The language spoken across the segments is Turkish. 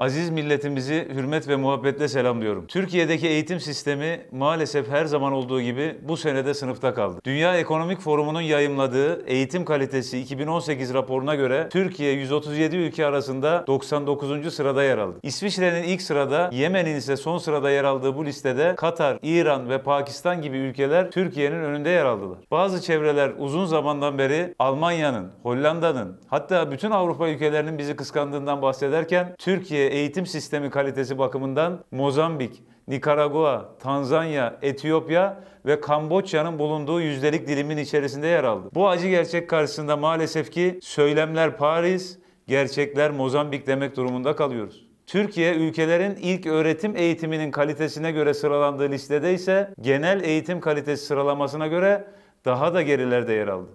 Aziz milletimizi hürmet ve muhabbetle selamlıyorum. Türkiye'deki eğitim sistemi maalesef her zaman olduğu gibi bu senede sınıfta kaldı. Dünya Ekonomik Forumu'nun yayımladığı Eğitim Kalitesi 2018 raporuna göre Türkiye 137 ülke arasında 99. sırada yer aldı. İsviçre'nin ilk sırada, Yemen'in ise son sırada yer aldığı bu listede Katar, İran ve Pakistan gibi ülkeler Türkiye'nin önünde yer aldılar. Bazı çevreler uzun zamandan beri Almanya'nın, Hollanda'nın hatta bütün Avrupa ülkelerinin bizi kıskandığından bahsederken Türkiye eğitim sistemi kalitesi bakımından Mozambik, Nikaragua, Tanzanya, Etiyopya ve Kamboçya'nın bulunduğu yüzdelik dilimin içerisinde yer aldı. Bu acı gerçek karşısında maalesef ki söylemler Paris, gerçekler Mozambik demek durumunda kalıyoruz. Türkiye ülkelerin ilk öğretim eğitiminin kalitesine göre sıralandığı listede ise genel eğitim kalitesi sıralamasına göre daha da gerilerde yer aldı.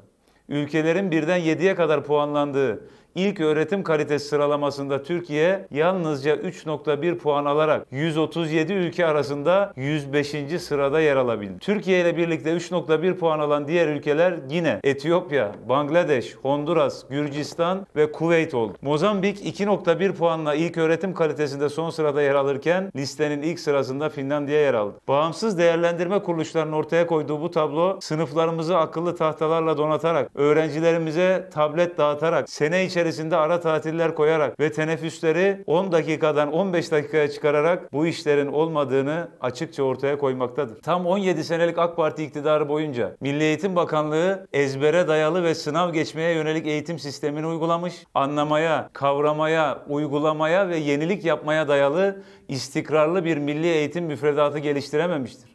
Ülkelerin birden 7'ye kadar puanlandığı İlk öğretim kalitesi sıralamasında Türkiye yalnızca 3.1 puan alarak 137 ülke arasında 105. sırada yer alabildi. Türkiye ile birlikte 3.1 puan alan diğer ülkeler yine Etiyopya, Bangladeş, Honduras, Gürcistan ve Kuveyt oldu. Mozambik 2.1 puanla ilk öğretim kalitesinde son sırada yer alırken listenin ilk sırasında Finlandiya yer aldı. Bağımsız değerlendirme kuruluşlarının ortaya koyduğu bu tablo sınıflarımızı akıllı tahtalarla donatarak, öğrencilerimize tablet dağıtarak sene içerisinde içerisinde ara tatiller koyarak ve teneffüsleri 10 dakikadan 15 dakikaya çıkararak bu işlerin olmadığını açıkça ortaya koymaktadır. Tam 17 senelik AK Parti iktidarı boyunca Milli Eğitim Bakanlığı ezbere dayalı ve sınav geçmeye yönelik eğitim sistemini uygulamış, anlamaya, kavramaya, uygulamaya ve yenilik yapmaya dayalı istikrarlı bir milli eğitim müfredatı geliştirememiştir.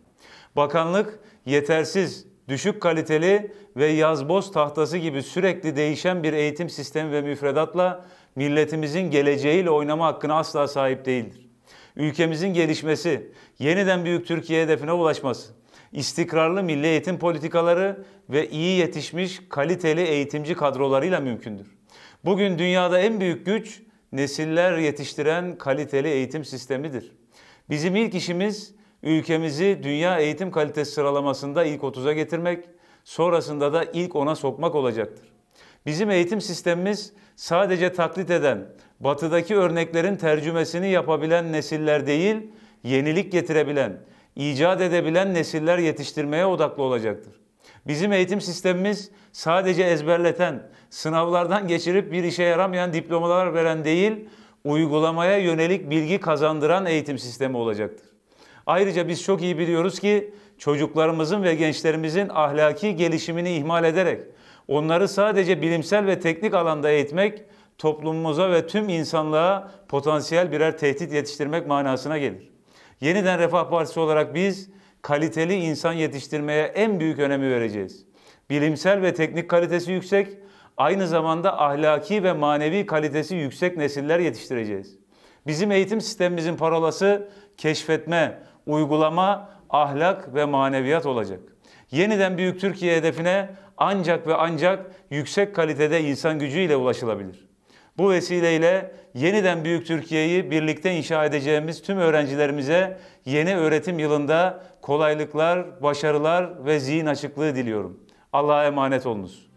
Bakanlık yetersiz, düşük kaliteli ve yazboz tahtası gibi sürekli değişen bir eğitim sistemi ve müfredatla milletimizin geleceğiyle oynama hakkına asla sahip değildir. Ülkemizin gelişmesi, yeniden büyük Türkiye hedefine ulaşması, istikrarlı milli eğitim politikaları ve iyi yetişmiş kaliteli eğitimci kadrolarıyla mümkündür. Bugün dünyada en büyük güç nesiller yetiştiren kaliteli eğitim sistemidir. Bizim ilk işimiz ülkemizi dünya eğitim kalitesi sıralamasında ilk 30'a getirmek, sonrasında da ilk 10'a sokmak olacaktır. Bizim eğitim sistemimiz sadece taklit eden, batıdaki örneklerin tercümesini yapabilen nesiller değil, yenilik getirebilen, icat edebilen nesiller yetiştirmeye odaklı olacaktır. Bizim eğitim sistemimiz sadece ezberleten, sınavlardan geçirip bir işe yaramayan diplomalar veren değil, uygulamaya yönelik bilgi kazandıran eğitim sistemi olacaktır. Ayrıca biz çok iyi biliyoruz ki çocuklarımızın ve gençlerimizin ahlaki gelişimini ihmal ederek onları sadece bilimsel ve teknik alanda eğitmek toplumumuza ve tüm insanlığa potansiyel birer tehdit yetiştirmek manasına gelir. Yeniden Refah Partisi olarak biz kaliteli insan yetiştirmeye en büyük önemi vereceğiz. Bilimsel ve teknik kalitesi yüksek, aynı zamanda ahlaki ve manevi kalitesi yüksek nesiller yetiştireceğiz. Bizim eğitim sistemimizin parolası keşfetme, uygulama, ahlak ve maneviyat olacak. Yeniden Büyük Türkiye hedefine ancak ve ancak yüksek kalitede insan gücüyle ulaşılabilir. Bu vesileyle yeniden Büyük Türkiye'yi birlikte inşa edeceğimiz tüm öğrencilerimize yeni öğretim yılında kolaylıklar, başarılar ve zihin açıklığı diliyorum. Allah'a emanet olunuz.